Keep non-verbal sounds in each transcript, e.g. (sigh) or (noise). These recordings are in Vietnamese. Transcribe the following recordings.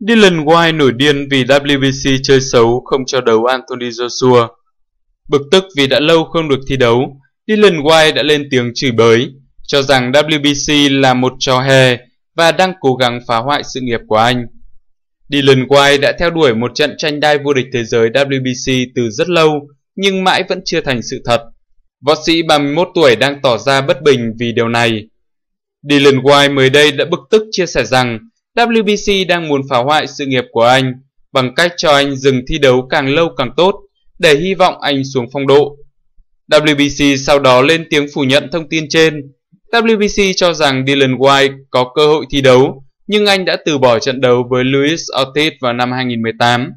Dylan White nổi điên vì WBC chơi xấu không cho đấu Anthony Joshua. Bực tức vì đã lâu không được thi đấu, Dylan White đã lên tiếng chửi bới, cho rằng WBC là một trò hề và đang cố gắng phá hoại sự nghiệp của anh. Dylan White đã theo đuổi một trận tranh đai vô địch thế giới WBC từ rất lâu, nhưng mãi vẫn chưa thành sự thật. Võ sĩ 31 tuổi đang tỏ ra bất bình vì điều này. Dylan White mới đây đã bực tức chia sẻ rằng WBC đang muốn phá hoại sự nghiệp của anh bằng cách cho anh dừng thi đấu càng lâu càng tốt để hy vọng anh xuống phong độ. WBC sau đó lên tiếng phủ nhận thông tin trên. WBC cho rằng Dylan White có cơ hội thi đấu, nhưng anh đã từ bỏ trận đấu với Luis Ortiz vào năm 2018.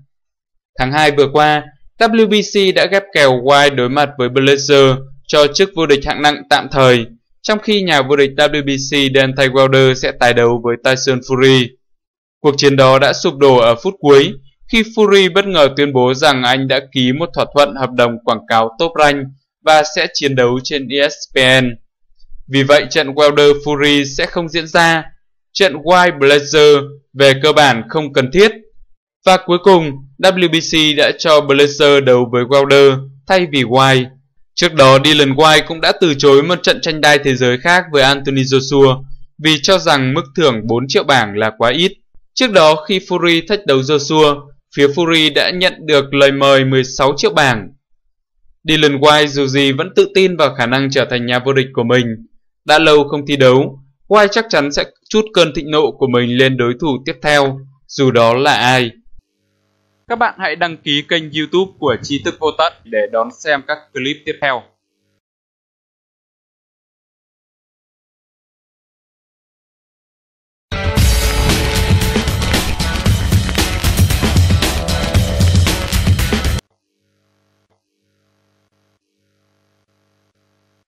Tháng 2 vừa qua, WBC đã ghép kèo White đối mặt với Blazer cho chức vô địch hạng nặng tạm thời trong khi nhà vô địch WBC Deontay Wilder sẽ tái đấu với Tyson Fury. Cuộc chiến đó đã sụp đổ ở phút cuối khi Fury bất ngờ tuyên bố rằng anh đã ký một thỏa thuận hợp đồng quảng cáo top rank và sẽ chiến đấu trên ESPN. Vì vậy trận Wilder Fury sẽ không diễn ra, trận White Blazer về cơ bản không cần thiết. Và cuối cùng, WBC đã cho Blazer đấu với Wilder thay vì White. Trước đó Dylan White cũng đã từ chối một trận tranh đai thế giới khác với Anthony Joshua vì cho rằng mức thưởng 4 triệu bảng là quá ít. Trước đó khi Fury thách đấu Joshua, phía Fury đã nhận được lời mời 16 triệu bảng. Dylan White dù gì vẫn tự tin vào khả năng trở thành nhà vô địch của mình. Đã lâu không thi đấu, White chắc chắn sẽ chút cơn thịnh nộ của mình lên đối thủ tiếp theo, dù đó là ai. Các bạn hãy đăng ký kênh youtube của Tri Thức Vô Tận để đón xem các clip tiếp theo.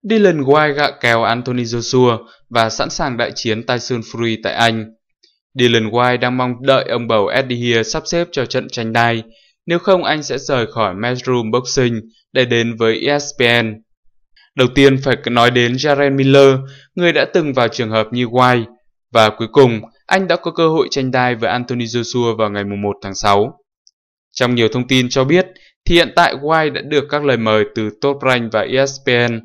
Dylan White gạ kèo Anthony Joshua và sẵn sàng đại chiến Tyson Fury tại Anh. Dylan White đang mong đợi ông bầu Eddie Hear sắp xếp cho trận tranh đai, nếu không anh sẽ rời khỏi Matchroom Boxing để đến với ESPN. Đầu tiên phải nói đến Jaren Miller, người đã từng vào trường hợp như White, và cuối cùng anh đã có cơ hội tranh đai với Anthony Joshua vào ngày 1 tháng 6. Trong nhiều thông tin cho biết, thì hiện tại White đã được các lời mời từ Top Rank và ESPN.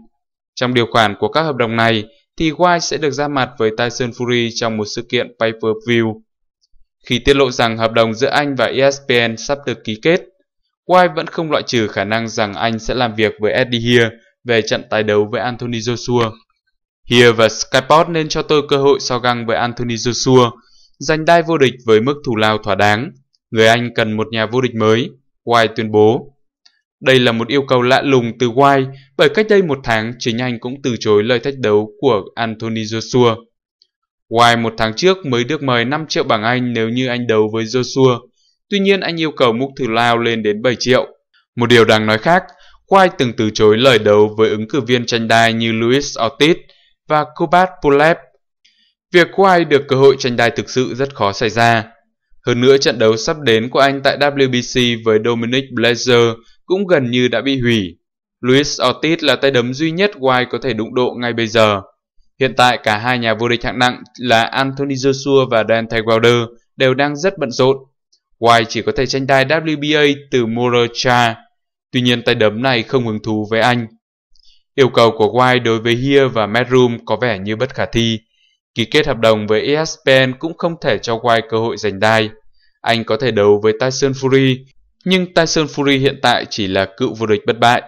Trong điều khoản của các hợp đồng này, thì White sẽ được ra mặt với Tyson Fury trong một sự kiện pay-per-view. Khi tiết lộ rằng hợp đồng giữa anh và ESPN sắp được ký kết, White vẫn không loại trừ khả năng rằng anh sẽ làm việc với Eddie Hear về trận tái đấu với Anthony Joshua. Hear và Skyport nên cho tôi cơ hội so găng với Anthony Joshua, giành đai vô địch với mức thù lao thỏa đáng. Người Anh cần một nhà vô địch mới, White tuyên bố. Đây là một yêu cầu lạ lùng từ White bởi cách đây một tháng chính anh cũng từ chối lời thách đấu của Anthony Joshua. White một tháng trước mới được mời 5 triệu bảng Anh nếu như anh đấu với Joshua. Tuy nhiên anh yêu cầu mức thử lao lên đến 7 triệu. Một điều đáng nói khác, White từng từ chối lời đấu với ứng cử viên tranh đai như Luis Ortiz và Kubat Pulev. Việc White được cơ hội tranh đai thực sự rất khó xảy ra. Hơn nữa trận đấu sắp đến của anh tại WBC với Dominic Blazer cũng gần như đã bị hủy. Luis Ortiz là tay đấm duy nhất White có thể đụng độ ngay bây giờ. Hiện tại cả hai nhà vô địch hạng nặng là Anthony Joshua và Deontay Wilder đều đang rất bận rộn. White chỉ có thể tranh đai WBA từ Morocha. Tuy nhiên tay đấm này không hứng thú với anh. Yêu cầu của White đối với Hia và Medroom có vẻ như bất khả thi. Ký kết hợp đồng với ESPN cũng không thể cho White cơ hội giành đai. Anh có thể đấu với Tyson Fury nhưng Tyson Fury hiện tại chỉ là cựu vô địch bất bại.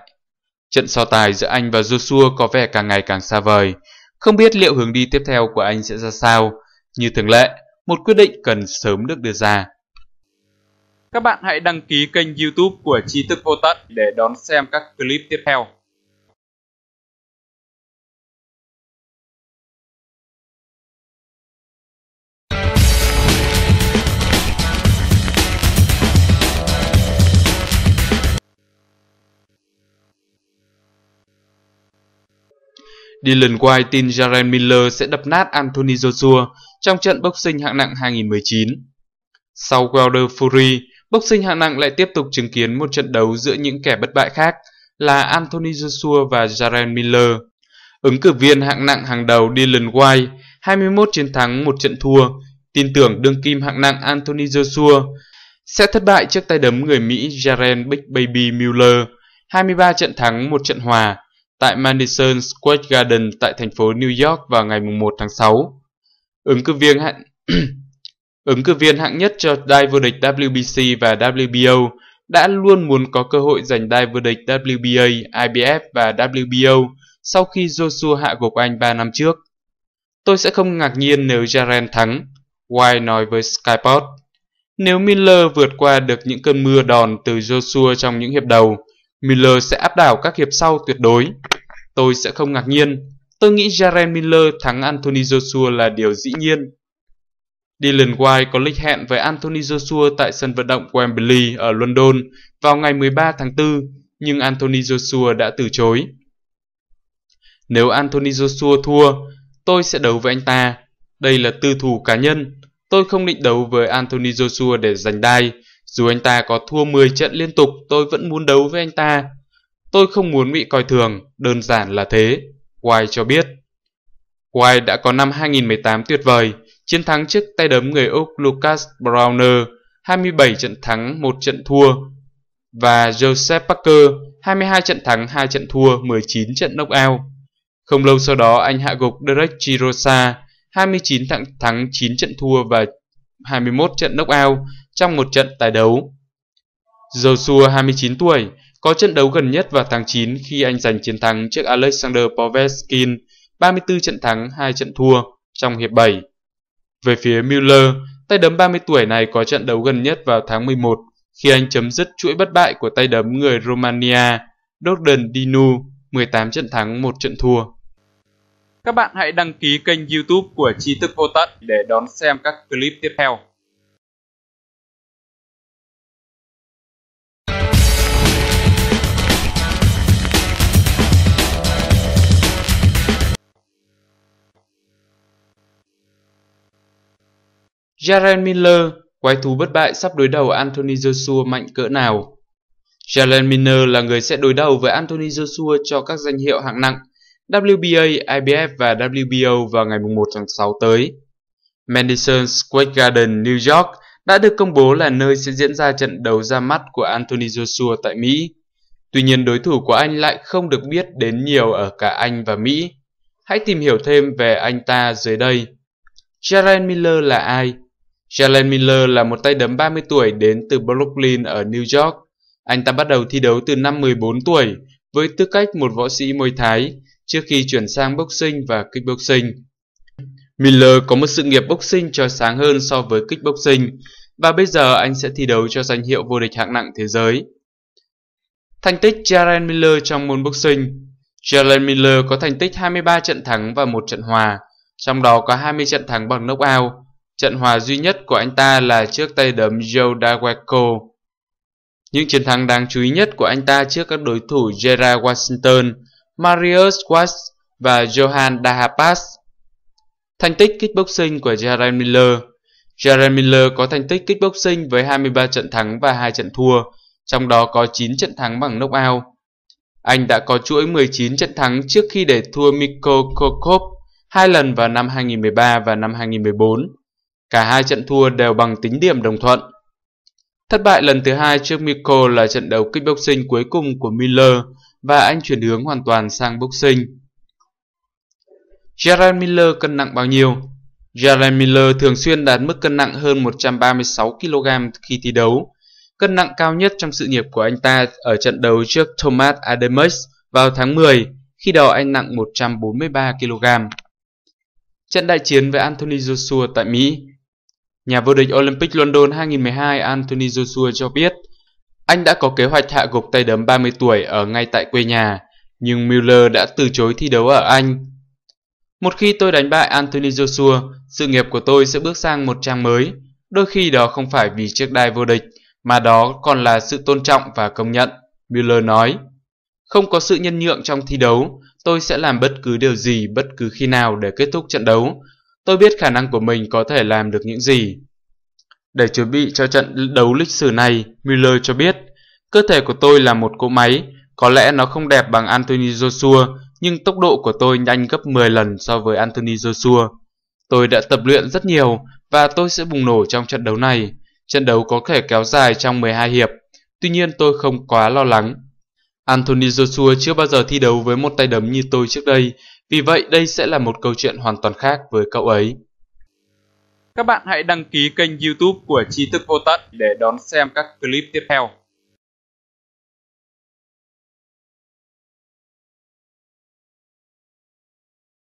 Trận so tài giữa anh và Joshua có vẻ càng ngày càng xa vời, không biết liệu hướng đi tiếp theo của anh sẽ ra sao. Như thường lệ, một quyết định cần sớm được đưa ra. Các bạn hãy đăng ký kênh youtube của Trí Thức Vô Tận để đón xem các clip tiếp theo. Dylan White tin Jaren Miller sẽ đập nát Anthony Joshua trong trận boxing hạng nặng 2019. Sau Wilder Fury, boxing hạng nặng lại tiếp tục chứng kiến một trận đấu giữa những kẻ bất bại khác là Anthony Joshua và Jaren Miller. Ứng cử viên hạng nặng hàng đầu Dylan White, 21 chiến thắng một trận thua, tin tưởng đương kim hạng nặng Anthony Joshua sẽ thất bại trước tay đấm người Mỹ Jaren Big Baby Miller, 23 trận thắng một trận hòa, tại Madison Square Garden tại thành phố New York vào ngày 1 tháng 6. Ứng cử viên hạng (clears throat) ứng cử viên hạng nhất cho đai vô địch WBC và WBO đã luôn muốn có cơ hội giành đai vô địch WBA, IBF và WBO sau khi Joshua hạ gục anh 3 năm trước. Tôi sẽ không ngạc nhiên nếu Jaren thắng, White nói với Skyport. Nếu Miller vượt qua được những cơn mưa đòn từ Joshua trong những hiệp đầu, Miller sẽ áp đảo các hiệp sau tuyệt đối. Tôi sẽ không ngạc nhiên. Tôi nghĩ Jaren Miller thắng Anthony Joshua là điều dĩ nhiên. Dylan White có lịch hẹn với Anthony Joshua tại sân vận động Wembley ở London vào ngày 13 tháng 4, nhưng Anthony Joshua đã từ chối. Nếu Anthony Joshua thua, tôi sẽ đấu với anh ta. Đây là tư thù cá nhân. Tôi không định đấu với Anthony Joshua để giành đai. Dù anh ta có thua 10 trận liên tục, tôi vẫn muốn đấu với anh ta. Tôi không muốn bị coi thường, đơn giản là thế, White cho biết. White đã có năm 2018 tuyệt vời, chiến thắng trước tay đấm người Úc Lucas Browner, 27 trận thắng 1 trận thua, và Joseph Parker, 22 trận thắng 2 trận thua, 19 trận knockout. Không lâu sau đó anh hạ gục Derek Chirosa, 29 thắng, thắng 9 trận thua và 21 trận knockout trong một trận tài đấu. Joshua 29 tuổi có trận đấu gần nhất vào tháng 9 khi anh giành chiến thắng trước Alexander Poveskin 34 trận thắng, 2 trận thua trong hiệp 7. Về phía Müller, tay đấm 30 tuổi này có trận đấu gần nhất vào tháng 11 khi anh chấm dứt chuỗi bất bại của tay đấm người Romania Dogdan Dinu 18 trận thắng, 1 trận thua. Các bạn hãy đăng ký kênh YouTube của Tri thức vô tận để đón xem các clip tiếp theo. Jaren Miller, quái thú bất bại sắp đối đầu Anthony Joshua mạnh cỡ nào? Jalen Miller là người sẽ đối đầu với Anthony Joshua cho các danh hiệu hạng nặng WBA, IBF và WBO vào ngày 1 tháng 6 tới. Madison Square Garden, New York đã được công bố là nơi sẽ diễn ra trận đấu ra mắt của Anthony Joshua tại Mỹ. Tuy nhiên đối thủ của anh lại không được biết đến nhiều ở cả Anh và Mỹ. Hãy tìm hiểu thêm về anh ta dưới đây. Jaren Miller là ai? Jalen Miller là một tay đấm 30 tuổi đến từ Brooklyn ở New York. Anh ta bắt đầu thi đấu từ năm 14 tuổi với tư cách một võ sĩ môi thái trước khi chuyển sang boxing và kickboxing. Miller có một sự nghiệp boxing cho sáng hơn so với kickboxing và bây giờ anh sẽ thi đấu cho danh hiệu vô địch hạng nặng thế giới. Thành tích Jaren Miller trong môn boxing Jalen Miller có thành tích 23 trận thắng và một trận hòa, trong đó có 20 trận thắng bằng knockout Trận hòa duy nhất của anh ta là trước tay đấm Joe Daweco. Những chiến thắng đáng chú ý nhất của anh ta trước các đối thủ Gerard Washington, Marius Watts và Johan Dahapas. Thành tích kickboxing của Jared Miller Jared Miller có thành tích kickboxing với 23 trận thắng và 2 trận thua, trong đó có 9 trận thắng bằng knockout. Anh đã có chuỗi 19 trận thắng trước khi để thua Mikko Kokop hai lần vào năm 2013 và năm 2014. Cả hai trận thua đều bằng tính điểm đồng thuận. Thất bại lần thứ hai trước Miko là trận đấu kickboxing cuối cùng của Miller và anh chuyển hướng hoàn toàn sang boxing. Jared Miller cân nặng bao nhiêu? Jared Miller thường xuyên đạt mức cân nặng hơn 136kg khi thi đấu. Cân nặng cao nhất trong sự nghiệp của anh ta ở trận đấu trước Thomas Ademus vào tháng 10, khi đó anh nặng 143kg. Trận đại chiến với Anthony Joshua tại Mỹ Nhà vô địch Olympic London 2012 Anthony Joshua cho biết anh đã có kế hoạch hạ gục tay đấm 30 tuổi ở ngay tại quê nhà, nhưng Miller đã từ chối thi đấu ở Anh. Một khi tôi đánh bại Anthony Joshua, sự nghiệp của tôi sẽ bước sang một trang mới. Đôi khi đó không phải vì chiếc đai vô địch, mà đó còn là sự tôn trọng và công nhận, Miller nói. Không có sự nhân nhượng trong thi đấu, tôi sẽ làm bất cứ điều gì bất cứ khi nào để kết thúc trận đấu, Tôi biết khả năng của mình có thể làm được những gì. Để chuẩn bị cho trận đấu lịch sử này, Miller cho biết, cơ thể của tôi là một cỗ máy, có lẽ nó không đẹp bằng Anthony Joshua, nhưng tốc độ của tôi nhanh gấp 10 lần so với Anthony Joshua. Tôi đã tập luyện rất nhiều và tôi sẽ bùng nổ trong trận đấu này. Trận đấu có thể kéo dài trong 12 hiệp, tuy nhiên tôi không quá lo lắng. Anthony Joshua chưa bao giờ thi đấu với một tay đấm như tôi trước đây vì vậy đây sẽ là một câu chuyện hoàn toàn khác với cậu ấy. Các bạn hãy đăng ký kênh youtube của Tri thức Vô Tận để đón xem các clip tiếp theo.